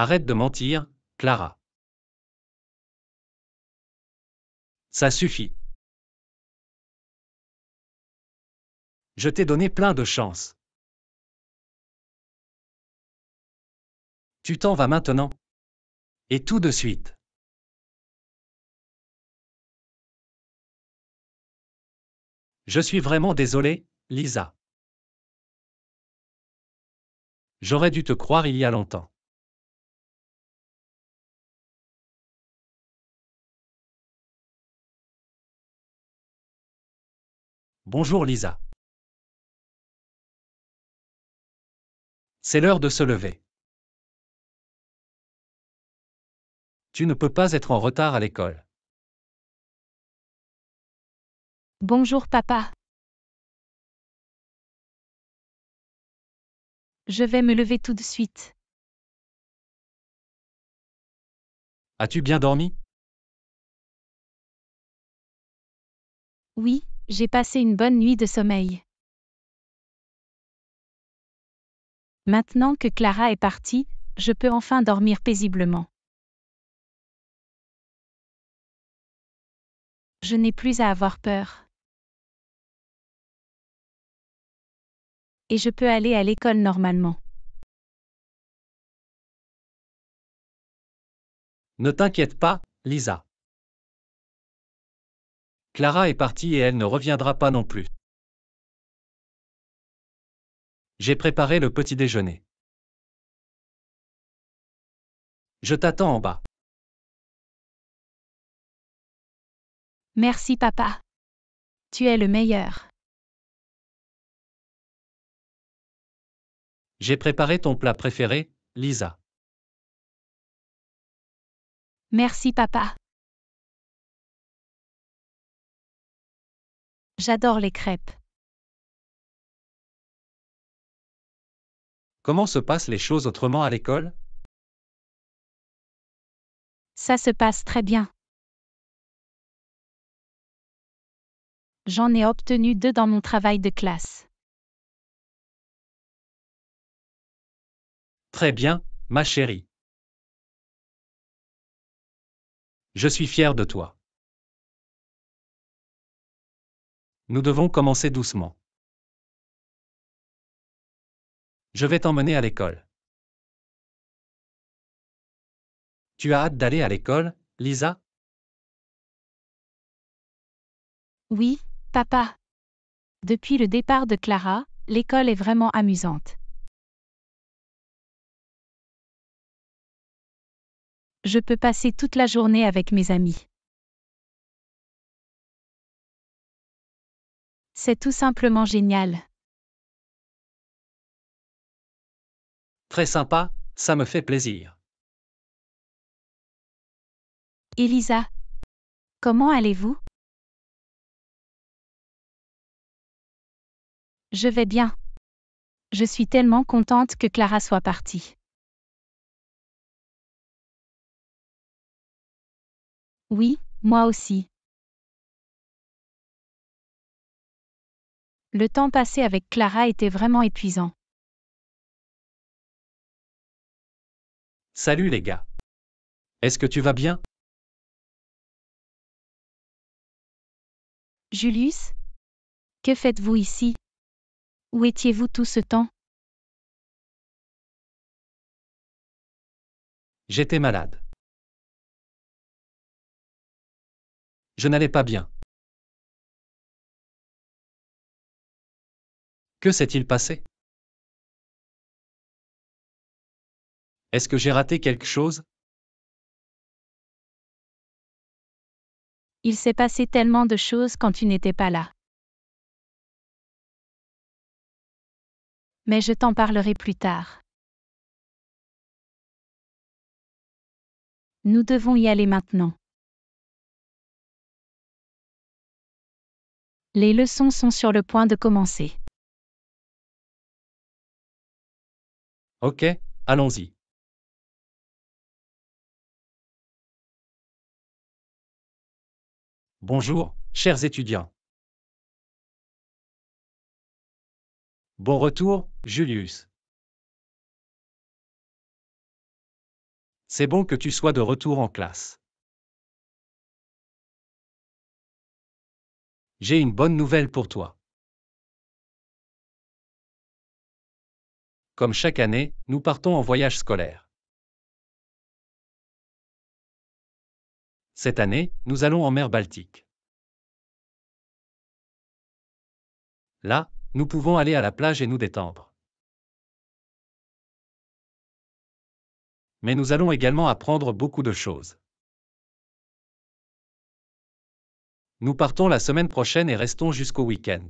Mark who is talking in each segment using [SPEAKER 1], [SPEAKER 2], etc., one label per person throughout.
[SPEAKER 1] Arrête de mentir, Clara. Ça suffit. Je t'ai donné plein de chances. Tu t'en vas maintenant. Et tout de suite. Je suis vraiment désolé, Lisa. J'aurais dû te croire il y a longtemps. Bonjour Lisa. C'est l'heure de se lever. Tu ne peux pas être en retard à l'école. Bonjour papa. Je vais me lever tout de suite. As-tu bien dormi Oui, j'ai passé une bonne nuit de sommeil. Maintenant que Clara est partie, je peux enfin dormir paisiblement. Je n'ai plus à avoir peur. Et je peux aller à l'école normalement. Ne t'inquiète pas, Lisa. Clara est partie et elle ne reviendra pas non plus. J'ai préparé le petit déjeuner. Je t'attends en bas. Merci papa. Tu es le meilleur. J'ai préparé ton plat préféré, Lisa. Merci papa. J'adore les crêpes. Comment se passent les choses autrement à l'école Ça se passe très bien. J'en ai obtenu deux dans mon travail de classe. Très bien, ma chérie. Je suis fier de toi. Nous devons commencer doucement. Je vais t'emmener à l'école. Tu as hâte d'aller à l'école, Lisa Oui, papa. Depuis le départ de Clara, l'école est vraiment amusante. Je peux passer toute la journée avec mes amis. C'est tout simplement génial. Très sympa, ça me fait plaisir. Elisa, comment allez-vous Je vais bien. Je suis tellement contente que Clara soit partie. Oui, moi aussi. Le temps passé avec Clara était vraiment épuisant. Salut les gars. Est-ce que tu vas bien Julius Que faites-vous ici Où étiez-vous tout ce temps J'étais malade. Je n'allais pas bien. Que s'est-il passé Est-ce que j'ai raté quelque chose Il s'est passé tellement de choses quand tu n'étais pas là. Mais je t'en parlerai plus tard. Nous devons y aller maintenant. Les leçons sont sur le point de commencer. Ok, allons-y. Bonjour, chers étudiants. Bon retour, Julius. C'est bon que tu sois de retour en classe. J'ai une bonne nouvelle pour toi. comme chaque année, nous partons en voyage scolaire. Cette année, nous allons en mer Baltique. Là, nous pouvons aller à la plage et nous détendre. Mais nous allons également apprendre beaucoup de choses. Nous partons la semaine prochaine et restons jusqu'au week-end.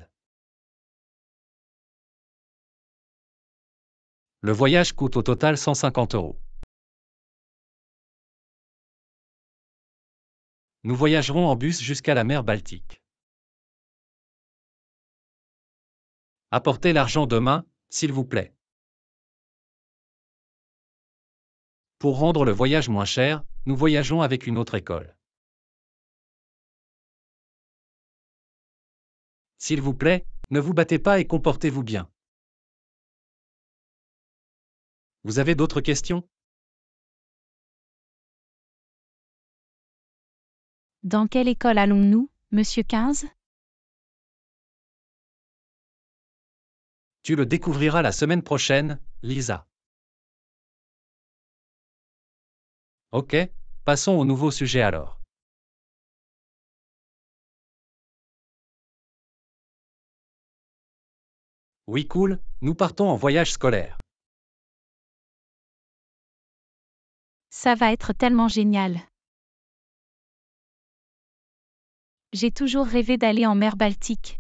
[SPEAKER 1] Le voyage coûte au total 150 euros. Nous voyagerons en bus jusqu'à la mer Baltique. Apportez l'argent demain, s'il vous plaît. Pour rendre le voyage moins cher, nous voyageons avec une autre école. S'il vous plaît, ne vous battez pas et comportez-vous bien. Vous avez d'autres questions Dans quelle école allons-nous, monsieur 15 Tu le découvriras la semaine prochaine, Lisa. Ok, passons au nouveau sujet alors. Oui cool, nous partons en voyage scolaire. Ça va être tellement génial. J'ai toujours rêvé d'aller en mer Baltique.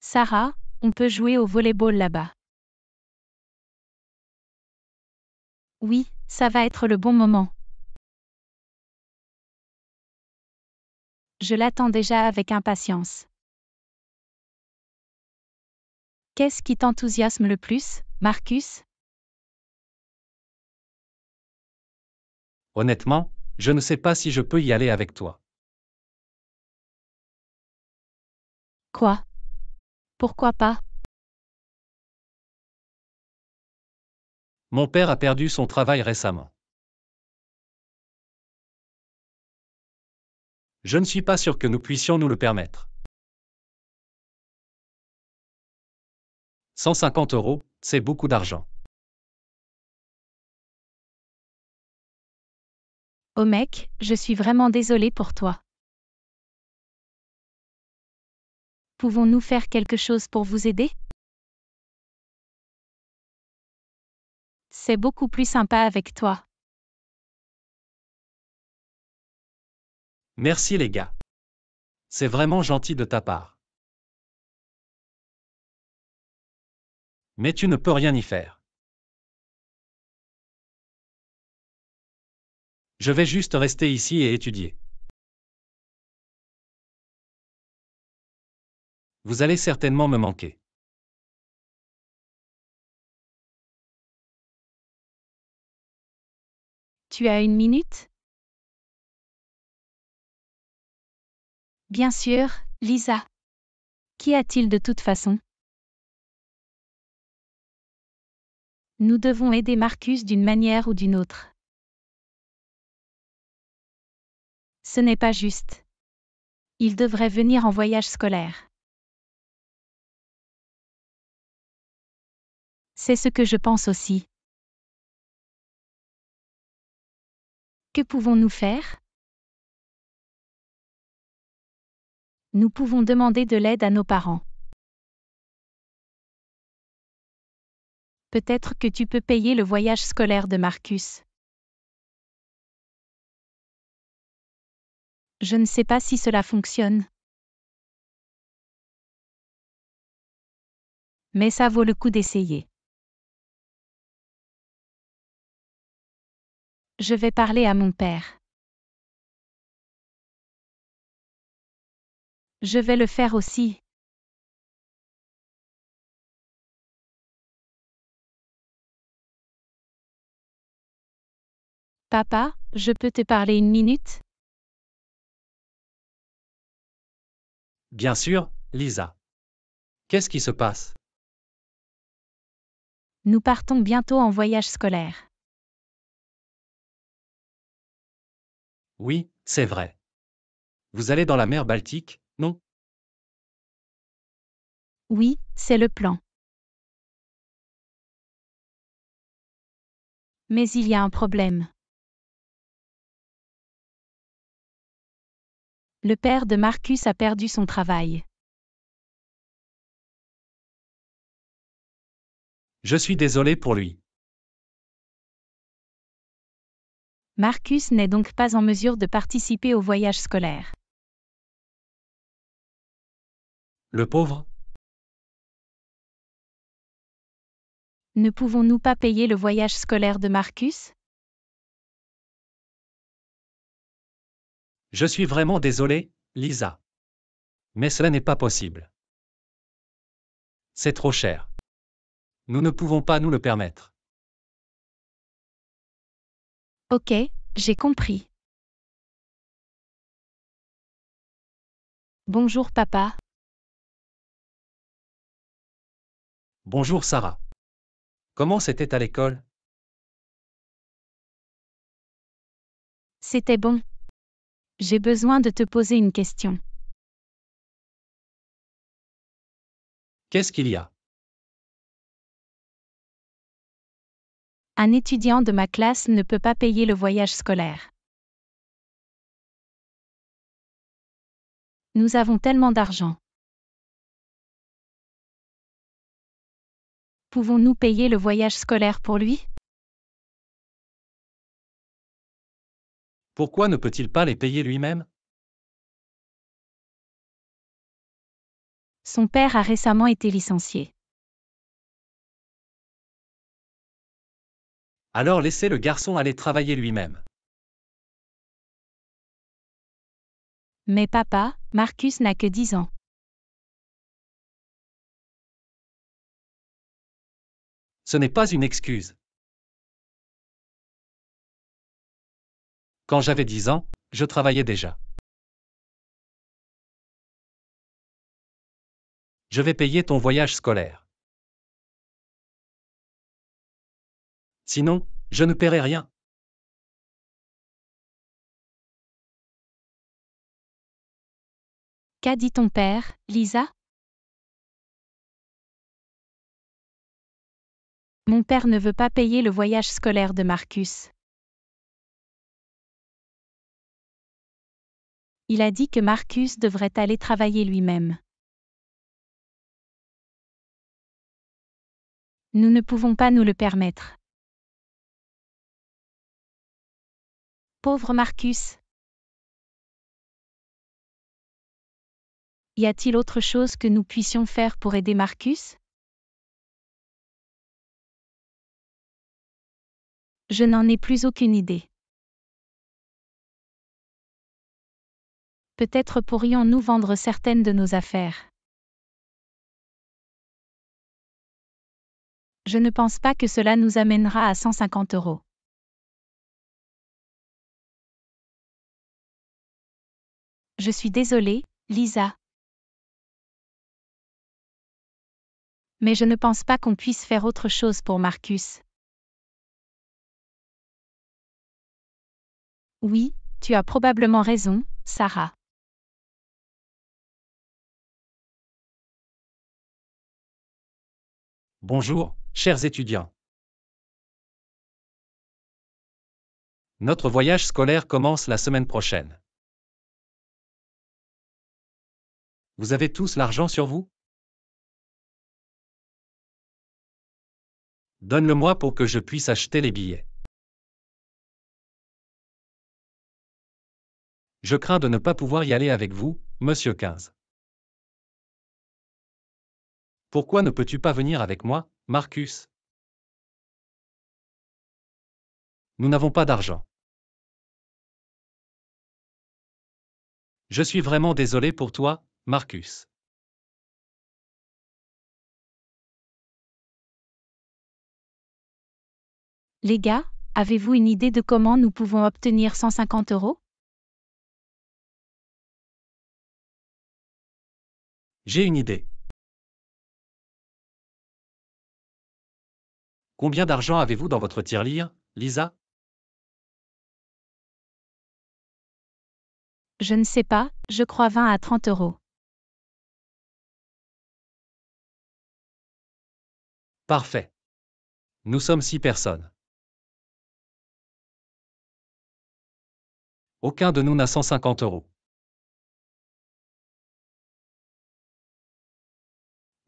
[SPEAKER 1] Sarah, on peut jouer au volleyball là-bas. Oui, ça va être le bon moment. Je l'attends déjà avec impatience. Qu'est-ce qui t'enthousiasme le plus, Marcus Honnêtement, je ne sais pas si je peux y aller avec toi. Quoi Pourquoi pas Mon père a perdu son travail récemment. Je ne suis pas sûr que nous puissions nous le permettre. 150 euros, c'est beaucoup d'argent. Oh mec, je suis vraiment désolée pour toi. Pouvons-nous faire quelque chose pour vous aider C'est beaucoup plus sympa avec toi. Merci les gars. C'est vraiment gentil de ta part. Mais tu ne peux rien y faire. Je vais juste rester ici et étudier. Vous allez certainement me manquer. Tu as une minute Bien sûr, Lisa. Qu'y a-t-il de toute façon Nous devons aider Marcus d'une manière ou d'une autre. Ce n'est pas juste. Il devrait venir en voyage scolaire. C'est ce que je pense aussi. Que pouvons-nous faire Nous pouvons demander de l'aide à nos parents. Peut-être que tu peux payer le voyage scolaire de Marcus. Je ne sais pas si cela fonctionne. Mais ça vaut le coup d'essayer. Je vais parler à mon père. Je vais le faire aussi. Papa, je peux te parler une minute Bien sûr, Lisa. Qu'est-ce qui se passe Nous partons bientôt en voyage scolaire. Oui, c'est vrai. Vous allez dans la mer Baltique, non Oui, c'est le plan. Mais il y a un problème. le père de Marcus a perdu son travail. Je suis désolé pour lui. Marcus n'est donc pas en mesure de participer au voyage scolaire. Le pauvre Ne pouvons-nous pas payer le voyage scolaire de Marcus Je suis vraiment désolé, Lisa. Mais cela n'est pas possible. C'est trop cher. Nous ne pouvons pas nous le permettre. Ok, j'ai compris. Bonjour papa. Bonjour Sarah. Comment c'était à l'école C'était bon. J'ai besoin de te poser une question. Qu'est-ce qu'il y a Un étudiant de ma classe ne peut pas payer le voyage scolaire. Nous avons tellement d'argent. Pouvons-nous payer le voyage scolaire pour lui Pourquoi ne peut-il pas les payer lui-même Son père a récemment été licencié. Alors laissez le garçon aller travailler lui-même. Mais papa, Marcus n'a que 10 ans. Ce n'est pas une excuse. Quand j'avais 10 ans, je travaillais déjà. Je vais payer ton voyage scolaire. Sinon, je ne paierai rien. Qu'a dit ton père, Lisa Mon père ne veut pas payer le voyage scolaire de Marcus. il a dit que Marcus devrait aller travailler lui-même. Nous ne pouvons pas nous le permettre. Pauvre Marcus. Y a-t-il autre chose que nous puissions faire pour aider Marcus Je n'en ai plus aucune idée. peut-être pourrions-nous vendre certaines de nos affaires. Je ne pense pas que cela nous amènera à 150 euros. Je suis désolée, Lisa. Mais je ne pense pas qu'on puisse faire autre chose pour Marcus. Oui, tu as probablement raison, Sarah. Bonjour, chers étudiants. Notre voyage scolaire commence la semaine prochaine. Vous avez tous l'argent sur vous Donne-le-moi pour que je puisse acheter les billets. Je crains de ne pas pouvoir y aller avec vous, monsieur 15. Pourquoi ne peux-tu pas venir avec moi, Marcus Nous n'avons pas d'argent. Je suis vraiment désolé pour toi, Marcus. Les gars, avez-vous une idée de comment nous pouvons obtenir 150 euros J'ai une idée. Combien d'argent avez-vous dans votre tirelire, Lisa Je ne sais pas, je crois 20 à 30 euros. Parfait. Nous sommes six personnes. Aucun de nous n'a 150 euros.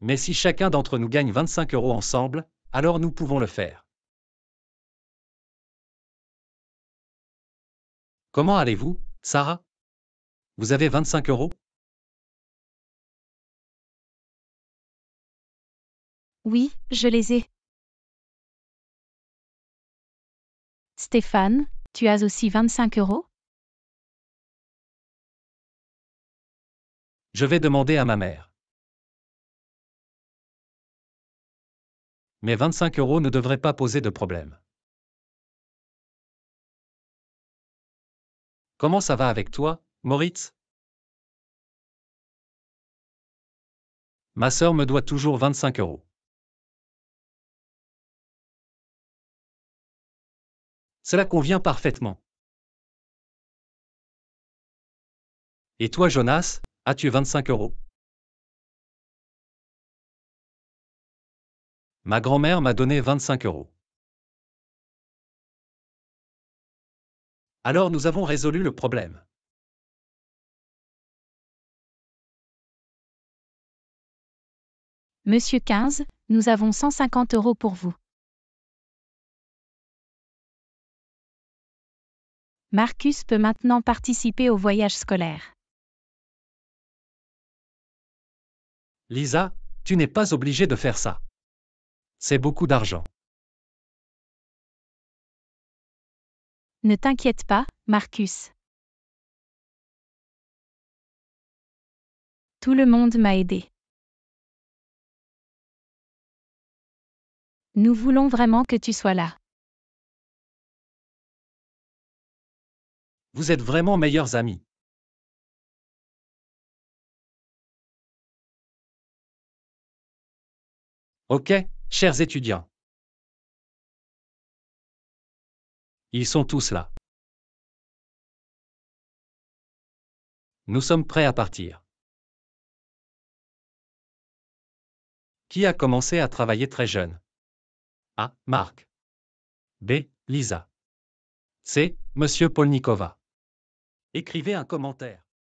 [SPEAKER 1] Mais si chacun d'entre nous gagne 25 euros ensemble, alors nous pouvons le faire. Comment allez-vous, Sarah Vous avez 25 euros Oui, je les ai. Stéphane, tu as aussi 25 euros Je vais demander à ma mère. mais 25 euros ne devraient pas poser de problème. Comment ça va avec toi, Moritz Ma sœur me doit toujours 25 euros. Cela convient parfaitement. Et toi, Jonas, as-tu 25 euros Ma grand-mère m'a donné 25 euros. Alors nous avons résolu le problème. Monsieur 15, nous avons 150 euros pour vous. Marcus peut maintenant participer au voyage scolaire. Lisa, tu n'es pas obligée de faire ça. C'est beaucoup d'argent. Ne t'inquiète pas, Marcus. Tout le monde m'a aidé. Nous voulons vraiment que tu sois là. Vous êtes vraiment meilleurs amis. Ok Chers étudiants, ils sont tous là. Nous sommes prêts à partir. Qui a commencé à travailler très jeune A. Marc. B. Lisa. C. Monsieur Polnikova. Écrivez un commentaire.